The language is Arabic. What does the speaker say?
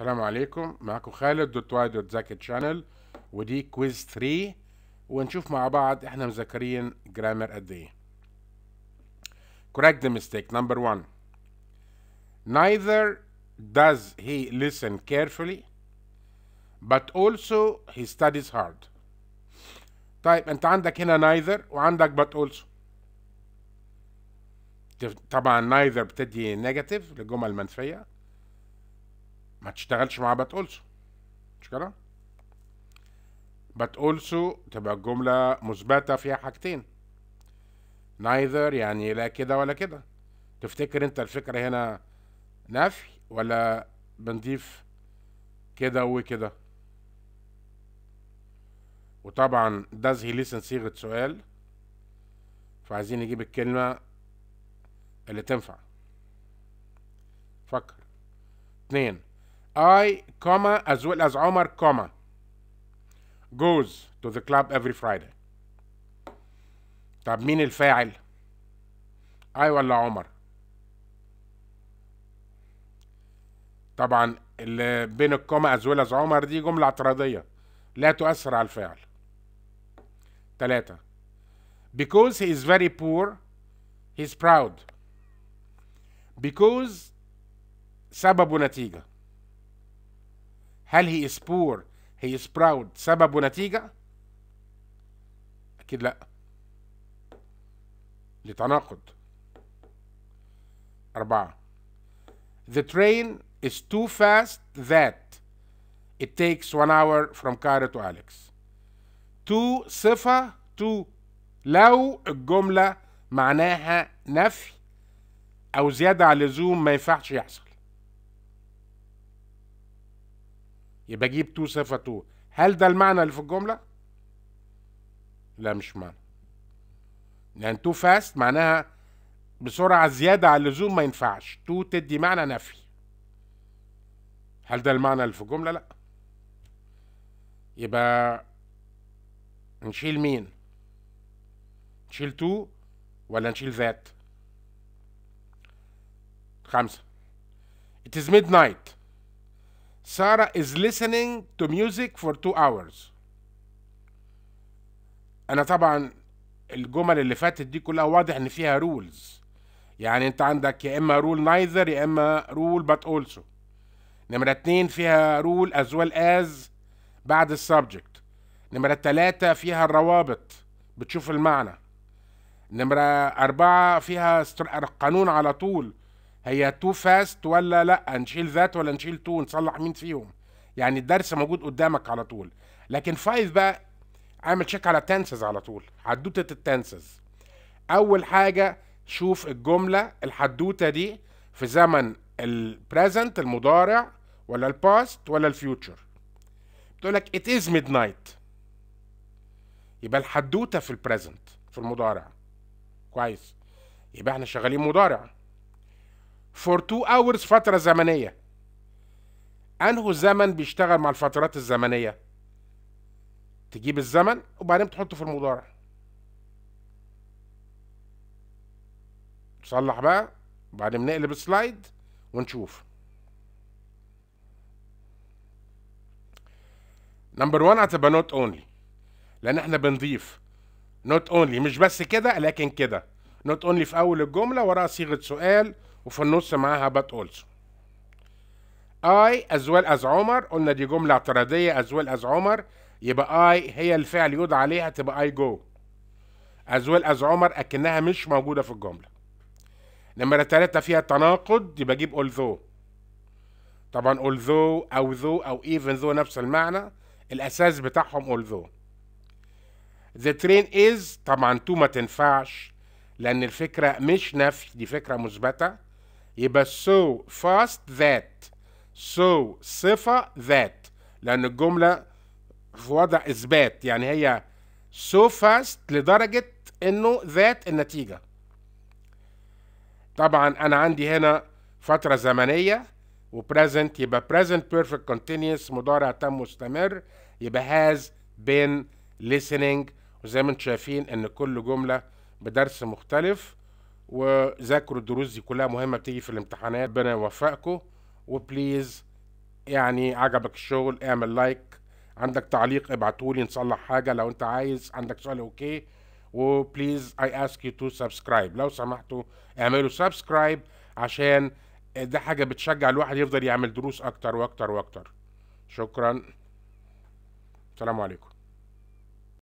السلام عليكم معكم خالد دوت واي دوت زاكي تشانل ودي كويز 3 ونشوف مع بعض احنا مذاكرين جرامر قد ايه correct the mistake number 1 neither does he listen carefully but also he studies hard طيب انت عندك هنا neither وعندك but also طبعا neither بتدي نيجاتيف للجمل المنفيه ما تشتغلش مع بات اولسو مش كده بات اولسو تبقى الجملة مثبتة فيها حاجتين نايذر يعني لا كده ولا كده تفتكر انت الفكرة هنا نفي ولا بنضيف كده وكده وطبعا ده هي ليسن صيغة سؤال فعايزين نجيب الكلمة اللي تنفع فكر اتنين I, comma, as well as Omar, comma, goes to the club every Friday. طب مين الفاعل؟ I ولا عمر؟ طبعا اللي بين الكومة as well as عمر دي جملة اعتراضية لا تؤثر على الفاعل. تلاتة Because he is very poor he is proud. Because سبب ونتيجة هل هي سبور هي سبراود سبب ونتيجة أكيد لأ لتناقض أربعة The train is too fast that it takes one hour from Cairo to Alex to صفة to لو الجملة معناها نفي أو زيادة على اللزوم ما ينفعش يحصل يبقى جيب تو صفة تو هل ده المعنى اللي في الجملة؟ لا مش معنى لأن تو فاست معناها بسرعة زيادة عن اللزوم ما ينفعش تو تدي معنى نفي هل ده المعنى اللي في الجملة؟ لا يبقى نشيل مين؟ نشيل تو ولا نشيل ذات؟ خمسة It is midnight Sarah is listening to music for two hours انا طبعا الجمل اللي فاتت دي كلها واضح ان فيها rules. يعني انت عندك يا اما رول neither يا اما رول بات اولسو نمرة اتنين فيها رول از ويل از بعد السبجكت نمرة تلاتة فيها الروابط بتشوف المعنى نمرة أربعة فيها قانون على طول هي تو فاست ولا لا نشيل ذات ولا نشيل تو نصلح مين فيهم يعني الدرس موجود قدامك على طول لكن فايف بقى اعمل تشيك على تنسز على طول حدوته التنسز اول حاجه شوف الجمله الحدوته دي في زمن البريزنت المضارع ولا الباست ولا الفيوتشر بتقول لك ات از ميد نايت يبقى الحدوته في البريزنت في المضارع كويس يبقى احنا شغالين مضارع فور تو اورز فتره زمنيه انه زمن بيشتغل مع الفترات الزمنيه تجيب الزمن وبعدين تحطه في المضارع نصلح بقى وبعدين نقلب السلايد ونشوف نمبر 1 هتبقى نوت اونلي لان احنا بنضيف نوت اونلي مش بس كده لكن كده نوت اونلي في اول الجمله وراها صيغه سؤال وفي النص معاها بات اولسو اي از ويل از عمر قلنا دي جمله اعتراضيه از ويل از عمر يبقى اي هي الفعل يوضع عليها تبقى اي جو از ويل از عمر اكنها مش موجوده في الجمله نمره ثلاثة فيها تناقض يبقى اجيب although طبعا although او though او even though نفس المعنى الاساس بتاعهم although the train is طبعا تو ما تنفعش لان الفكره مش نفي دي فكره مثبته يبقى so fast that so صفة that لأن الجملة في وضع إثبات يعني هي so fast لدرجة إنه ذات النتيجة طبعا أنا عندي هنا فترة زمنية و present يبقى present perfect continuous مضارع تام مستمر يبقى has been listening وزي ما انتم شايفين إن كل جملة بدرس مختلف وذاكروا الدروس دي كلها مهمه بتيجي في الامتحانات ربنا يوفقكم وبليز يعني عجبك الشغل اعمل لايك عندك تعليق ابعتولي نصلح حاجه لو انت عايز عندك سؤال اوكي وبليز اي اسك يو تو سبسكرايب لو سمحتوا اعملوا سبسكرايب عشان ده حاجه بتشجع الواحد يفضل يعمل دروس اكتر واكتر واكتر شكرا السلام عليكم